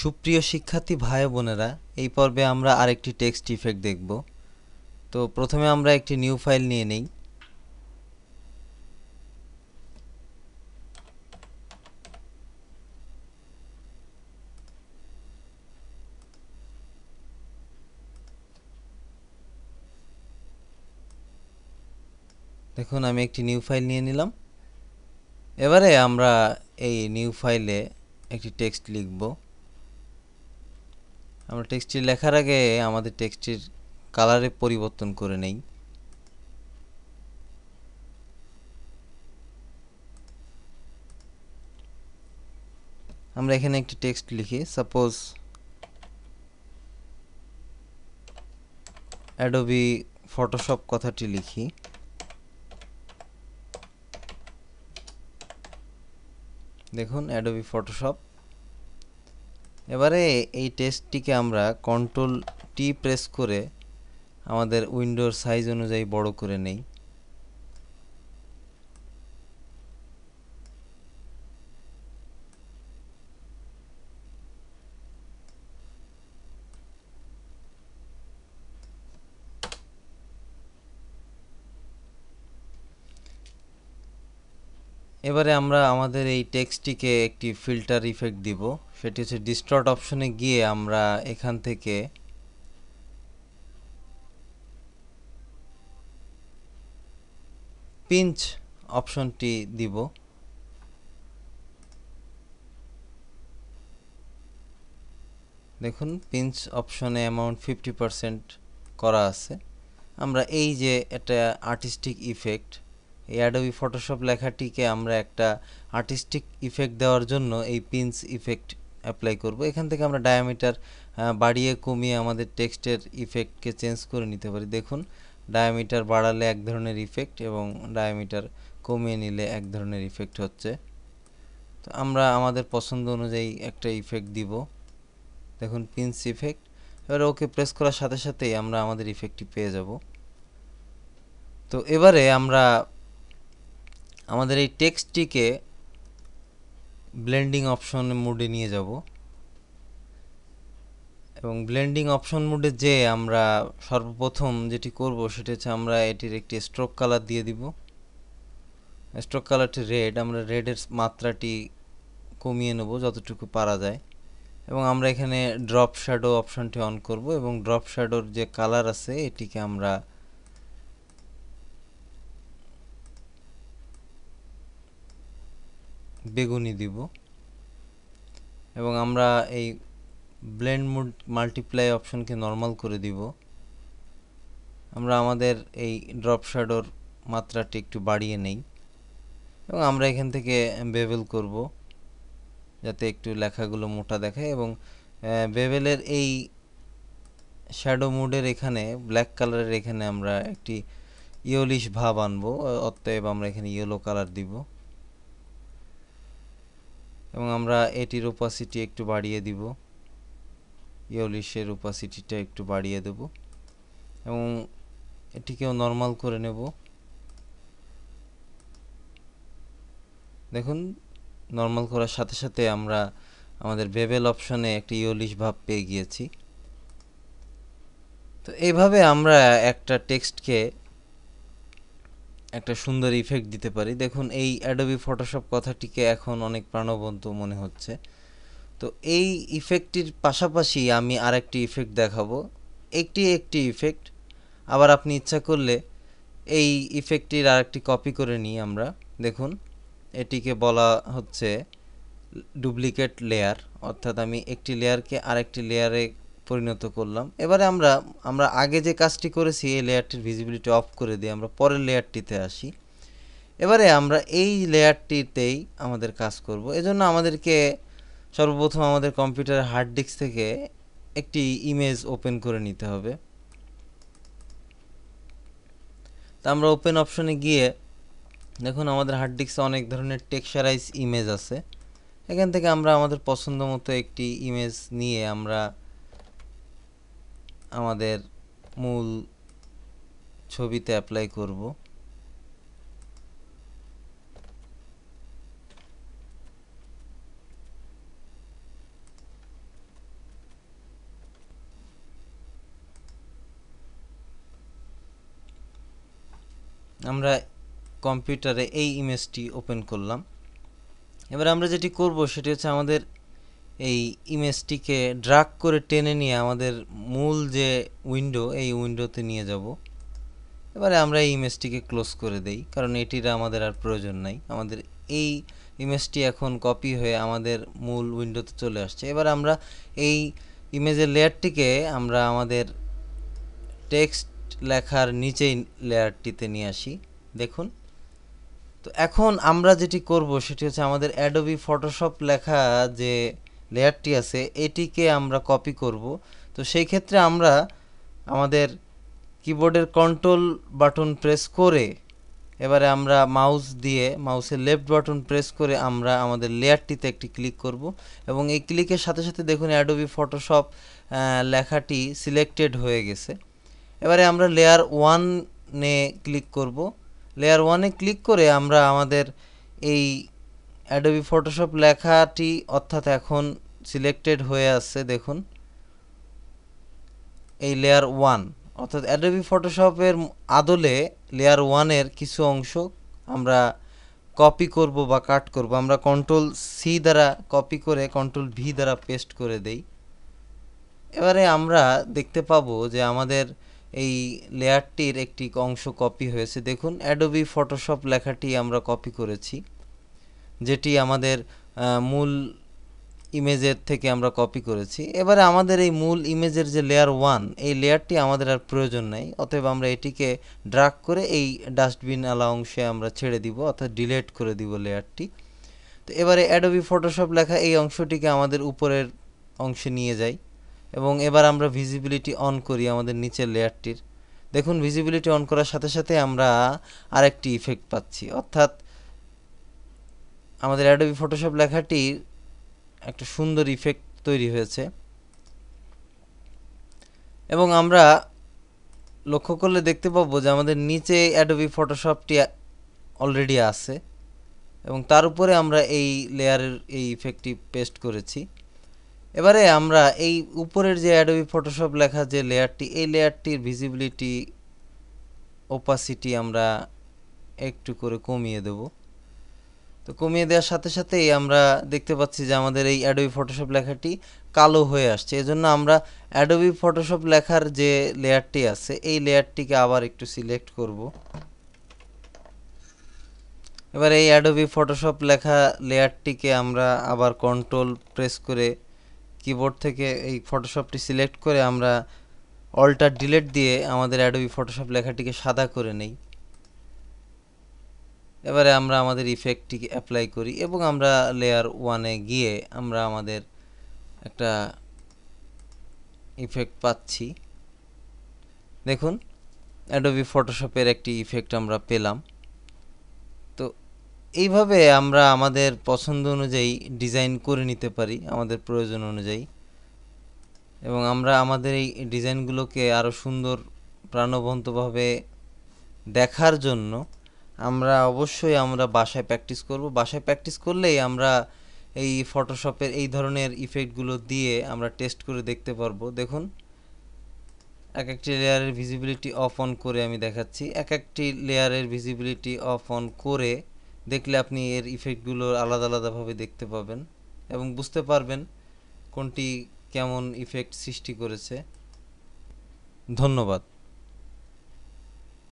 সুপ্রিয় শিক্ষার্থী ভাই বোনেরা এই পর্বে আমরা আরেকটি টেক্সট ইফেক্ট দেখব তো প্রথমে আমরা একটি নিউ ফাইল নিয়ে নেই দেখুন আমি একটি নিউ ফাইল নিয়ে নিলাম এবারে আমরা এই নিউ ফাইলে একটি টেক্সট লিখবো আমরা টেক্সটটি লেখার আগে আমাদের টেক্সটির কালারে পরিবর্তন করে নেই আমরা এখানে একটি টেক্সট লিখি সাপোজ অ্যাডোবি ফটোশপ কথাটি লিখি দেখুন অ্যাডোবি ফটোশপ এবারে এই টেস্টটিকে আমরা কন্ট্রোল টি প্রেস করে আমাদের উইন্ডোর সাইজ অনুযায়ী বড় করে নেই এবারে আমরা আমাদের এই টেক্সটটিকে একটি ফিল্টার ইফেক্ট দিব সেটি হচ্ছে ডিস্টর্ট অপশনে গিয়ে আমরা এখান থেকে পিঞ্চ অপশনটি দিব দেখুন পিঞ্চ অপশনে অ্যামাউন্ট ফিফটি পারসেন্ট করা আছে আমরা এই যে এটা আর্টিস্টিক ইফেক্ট এই অ্যাডোবি ফটোশপ লেখাটিকে আমরা একটা আর্টিস্টিক ইফেক্ট দেওয়ার জন্য এই পিন্স ইফেক্ট অ্যাপ্লাই করব এখান থেকে আমরা ডায়ামিটার বাড়িয়ে কমিয়ে আমাদের টেক্সটের ইফেক্টকে চেঞ্জ করে নিতে পারি দেখুন ডায়ামিটার বাড়ালে এক ধরনের ইফেক্ট এবং ডায়ামিটার কমিয়ে নিলে এক ধরনের ইফেক্ট হচ্ছে তো আমরা আমাদের পছন্দ অনুযায়ী একটা ইফেক্ট দিব দেখুন পিন্স ইফেক্ট এবার ওকে প্রেস করার সাথে সাথেই আমরা আমাদের ইফেক্টটি পেয়ে যাব তো এবারে আমরা আমাদের এই টেক্সটটিকে ব্লেন্ডিং অপশন মোডে নিয়ে যাব এবং ব্লেন্ডিং অপশন মোডে যে আমরা সর্বপ্রথম যেটি করব সেটি হচ্ছে আমরা এটির একটি স্ট্রোক কালার দিয়ে দিব স্ট্রোক কালারটি রেড আমরা রেডের মাত্রাটি কমিয়ে নেব যতটুকু পারা যায় এবং আমরা এখানে ড্রপ শ্যাডো অপশনটি অন করব এবং ড্রপ শ্যাডোর যে কালার আছে এটিকে আমরা বেগুনি দিব এবং আমরা এই ব্লেন্ড মুড মাল্টিপ্লাই অপশনকে নর্মাল করে দিব আমরা আমাদের এই ড্রপ শ্যাডোর মাত্রাটি একটু বাড়িয়ে নেই এবং আমরা এখান থেকে বেবেল করব যাতে একটু লেখাগুলো মোটা দেখায় এবং বেবেলের এই শ্যাডো মুডের এখানে ব্ল্যাক কালারের এখানে আমরা একটি ইয়োলিশ ভাব আনবো অতএব আমরা এখানে ইয়েলো কালার দিব এবং আমরা এটির ওপাসিটি একটু বাড়িয়ে দিব ইয়লিশের ওপাসিটিটা একটু বাড়িয়ে দেব এবং এটিকেও নর্মাল করে নেব দেখুন নর্মাল করার সাথে সাথে আমরা আমাদের বেবেল অপশনে একটি ইয়লিশ ভাব পেয়ে গিয়েছি তো এইভাবে আমরা একটা টেক্সটকে একটা সুন্দর ইফেক্ট দিতে পারি দেখুন এই অ্যাডোবি ফটোশপ কথাটিকে এখন অনেক প্রাণবন্ত মনে হচ্ছে তো এই ইফেক্টটির পাশাপাশি আমি আরেকটি ইফেক্ট দেখাবো একটি একটি ইফেক্ট আবার আপনি ইচ্ছা করলে এই ইফেক্টটির আরেকটি কপি করে নিই আমরা দেখুন এটিকে বলা হচ্ছে ডুপ্লিকেট লেয়ার অর্থাৎ আমি একটি লেয়ারকে আরেকটি লেয়ারে পরিণত করলাম এবারে আমরা আমরা আগে যে কাজটি করেছি এই লেয়ারটির ভিজিবিলিটি অফ করে দিয়ে আমরা পরের লেয়ারটিতে আসি এবারে আমরা এই লেয়ারটিতেই আমাদের কাজ করব এজন্য আমাদেরকে সর্বপ্রথম আমাদের কম্পিউটার হার্ড ডিস্ক থেকে একটি ইমেজ ওপেন করে নিতে হবে তা আমরা ওপেন অপশনে গিয়ে দেখুন আমাদের হার্ড ডিস্কে অনেক ধরনের টেক্সচারাইজ ইমেজ আছে এখান থেকে আমরা আমাদের পছন্দ মতো একটি ইমেজ নিয়ে আমরা আমাদের মূল ছবিতে অ্যাপ্লাই করব আমরা কম্পিউটারে এই ইমেজটি ওপেন করলাম এবার আমরা যেটি করব সেটি হচ্ছে আমাদের এই ইমেজটিকে ড্রাগ করে টেনে নিয়ে আমাদের মূল যে উইন্ডো এই উইন্ডোতে নিয়ে যাব এবারে আমরা এই ইমেজটিকে ক্লোজ করে দেই কারণ এটির আমাদের আর প্রয়োজন নাই আমাদের এই ইমেজটি এখন কপি হয়ে আমাদের মূল উইন্ডোতে চলে আসছে এবার আমরা এই ইমেজের লেয়ারটিকে আমরা আমাদের টেক্সট লেখার নিচেই লেয়ারটিতে নিয়ে আসি দেখুন তো এখন আমরা যেটি করব সেটি হচ্ছে আমাদের অ্যাডোবি ফটোশপ লেখা যে লেয়ারটি আছে এটিকে আমরা কপি করব তো সেই ক্ষেত্রে আমরা আমাদের কিবোর্ডের কন্ট্রোল বাটন প্রেস করে এবারে আমরা মাউস দিয়ে মাউসের লেফট বাটন প্রেস করে আমরা আমাদের লেয়ারটিতে একটি ক্লিক করব এবং এই ক্লিকের সাথে সাথে দেখুন অ্যাডোবি ফটোশপ লেখাটি সিলেক্টেড হয়ে গেছে এবারে আমরা লেয়ার ওয়ানে ক্লিক করব লেয়ার ওয়ানে ক্লিক করে আমরা আমাদের এই অ্যাডোবি ফটোশপ লেখাটি অর্থাৎ এখন সিলেক্টেড হয়ে আছে দেখুন এই লেয়ার ওয়ান অর্থাৎ অ্যাডোবি ফটোশপের আদলে লেয়ার ওয়ানের কিছু অংশ আমরা কপি করব বা কাট করব আমরা কন্ট্রোল সি দ্বারা কপি করে কন্ট্রোল ভি দ্বারা পেস্ট করে দেই এবারে আমরা দেখতে পাবো যে আমাদের এই লেয়ারটির একটি অংশ কপি হয়েছে দেখুন অ্যাডোবি ফটোশপ লেখাটি আমরা কপি করেছি যেটি আমাদের মূল ইমেজের থেকে আমরা কপি করেছি এবারে আমাদের এই মূল ইমেজের যে লেয়ার ওয়ান এই লেয়ারটি আমাদের আর প্রয়োজন নেই অতএব আমরা এটিকে ড্রাগ করে এই ডাস্টবিন আলা অংশে আমরা ছেড়ে দিব অর্থাৎ ডিলেট করে দিব লেয়ারটি তো এবারে অ্যাডোবি ফটোশপ লেখা এই অংশটিকে আমাদের উপরের অংশে নিয়ে যাই এবং এবার আমরা ভিজিবিলিটি অন করি আমাদের নিচের লেয়ারটির দেখুন ভিজিবিলিটি অন করার সাথে সাথে আমরা আরেকটি ইফেক্ট পাচ্ছি অর্থাৎ আমাদের অ্যাডোবি ফটোশপ লেখাটির একটা সুন্দর ইফেক্ট তৈরি হয়েছে এবং আমরা লক্ষ্য করলে দেখতে পাবো যে আমাদের নিচে অ্যাডোবি ফটোশপটি অলরেডি আছে এবং তার উপরে আমরা এই লেয়ারের এই ইফেক্টটি পেস্ট করেছি এবারে আমরা এই উপরের যে অ্যাডোবি ফটোশপ লেখা যে লেয়ারটি এই লেয়ারটির ভিজিবিলিটি ওপাসিটি আমরা একটু করে কমিয়ে দেবো তো কমিয়ে দেওয়ার সাথে সাথেই আমরা দেখতে পাচ্ছি যে আমাদের এই অ্যাডোবি ফটোশপ লেখাটি কালো হয়ে আসছে এজন্য আমরা অ্যাডোবি ফটোশপ লেখার যে লেয়ারটি আছে এই লেয়ারটিকে আবার একটু সিলেক্ট করব এবার এই অ্যাডোবি ফটোশপ লেখা লেয়ারটিকে আমরা আবার কন্ট্রোল প্রেস করে কিবোর্ড থেকে এই ফটোশপটি সিলেক্ট করে আমরা অল্টার ডিলেট দিয়ে আমাদের অ্যাডোবি ফটোশপ লেখাটিকে সাদা করে নেই এবারে আমরা আমাদের ইফেক্টটিকে অ্যাপ্লাই করি এবং আমরা লেয়ার ওয়ানে গিয়ে আমরা আমাদের একটা ইফেক্ট পাচ্ছি দেখুন অ্যাডোবি ফটোশপের একটি ইফেক্ট আমরা পেলাম তো এইভাবে আমরা আমাদের পছন্দ অনুযায়ী ডিজাইন করে নিতে পারি আমাদের প্রয়োজন অনুযায়ী এবং আমরা আমাদের এই ডিজাইনগুলোকে আরও সুন্দর প্রাণবন্তভাবে দেখার জন্য আমরা অবশ্যই আমরা বাসায় প্র্যাকটিস করব বাসায় প্র্যাকটিস করলেই আমরা এই ফটোশপের এই ধরনের ইফেক্টগুলো দিয়ে আমরা টেস্ট করে দেখতে পারবো দেখুন এক একটি লেয়ারের ভিজিবিলিটি অফ অন করে আমি দেখাচ্ছি এক একটি লেয়ারের ভিজিবিলিটি অফ অন করে দেখলে আপনি এর ইফেক্টগুলো আলাদা আলাদাভাবে দেখতে পাবেন এবং বুঝতে পারবেন কোনটি কেমন ইফেক্ট সৃষ্টি করেছে ধন্যবাদ